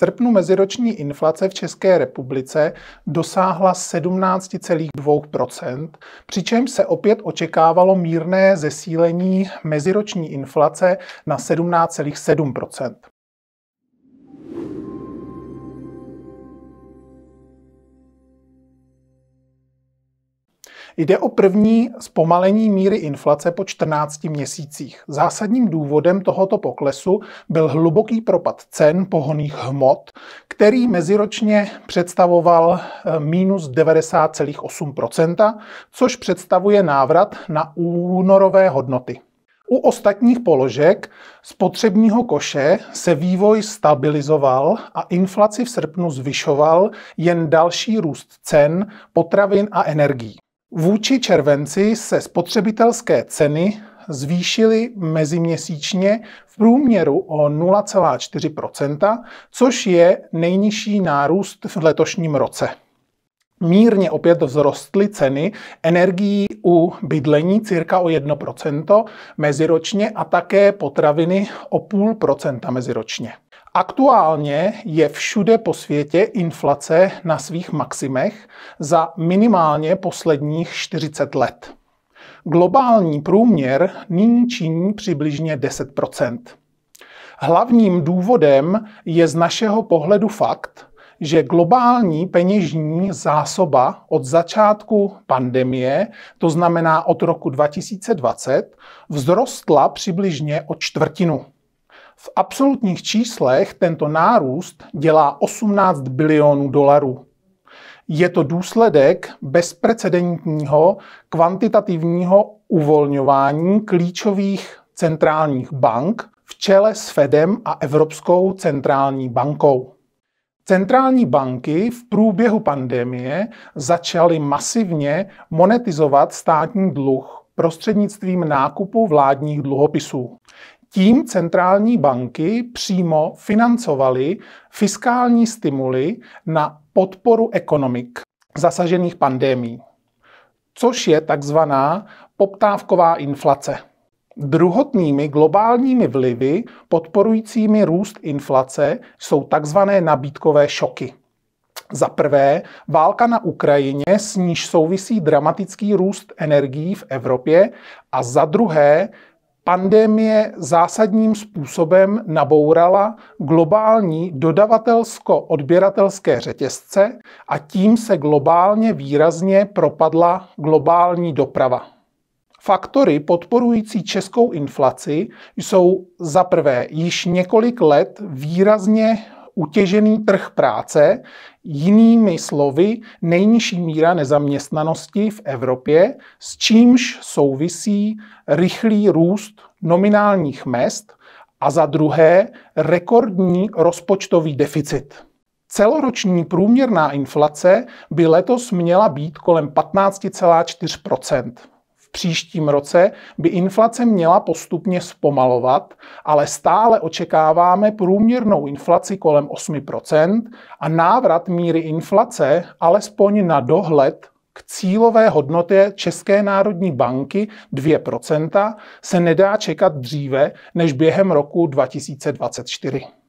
srpnu meziroční inflace v České republice dosáhla 17,2 přičemž se opět očekávalo mírné zesílení meziroční inflace na 17,7 Jde o první zpomalení míry inflace po 14 měsících. Zásadním důvodem tohoto poklesu byl hluboký propad cen pohoných hmot, který meziročně představoval eh, minus 90,8%, což představuje návrat na únorové hodnoty. U ostatních položek spotřebního koše se vývoj stabilizoval a inflaci v srpnu zvyšoval jen další růst cen, potravin a energií. Vůči červenci se spotřebitelské ceny zvýšily meziměsíčně v průměru o 0,4 což je nejnižší nárůst v letošním roce. Mírně opět vzrostly ceny energií u bydlení cirka o 1 meziročně a také potraviny o půl procenta meziročně. Aktuálně je všude po světě inflace na svých maximech za minimálně posledních 40 let. Globální průměr nyní činí přibližně 10 Hlavním důvodem je z našeho pohledu fakt, že globální peněžní zásoba od začátku pandemie, to znamená od roku 2020, vzrostla přibližně o čtvrtinu. V absolutních číslech tento nárůst dělá 18 bilionů dolarů. Je to důsledek bezprecedentního kvantitativního uvolňování klíčových centrálních bank v čele s Fedem a Evropskou centrální bankou. Centrální banky v průběhu pandemie začaly masivně monetizovat státní dluh prostřednictvím nákupu vládních dluhopisů tím centrální banky přímo financovaly fiskální stimuly na podporu ekonomik zasažených pandémí, což je takzvaná poptávková inflace. Druhotnými globálními vlivy podporujícími růst inflace jsou takzvané nabídkové šoky. Za prvé, válka na Ukrajině, s níž souvisí dramatický růst energií v Evropě, a za druhé, pandemie zásadním způsobem nabourala globální dodavatelsko-odběratelské řetězce a tím se globálně výrazně propadla globální doprava. Faktory podporující českou inflaci jsou za prvé již několik let výrazně utěžený trh práce, jinými slovy nejnižší míra nezaměstnanosti v Evropě, s čímž souvisí rychlý růst nominálních mest a za druhé rekordní rozpočtový deficit. Celoroční průměrná inflace by letos měla být kolem 15,4 příštím roce by inflace měla postupně zpomalovat, ale stále očekáváme průměrnou inflaci kolem 8% a návrat míry inflace alespoň na dohled k cílové hodnotě České národní banky 2% se nedá čekat dříve než během roku 2024.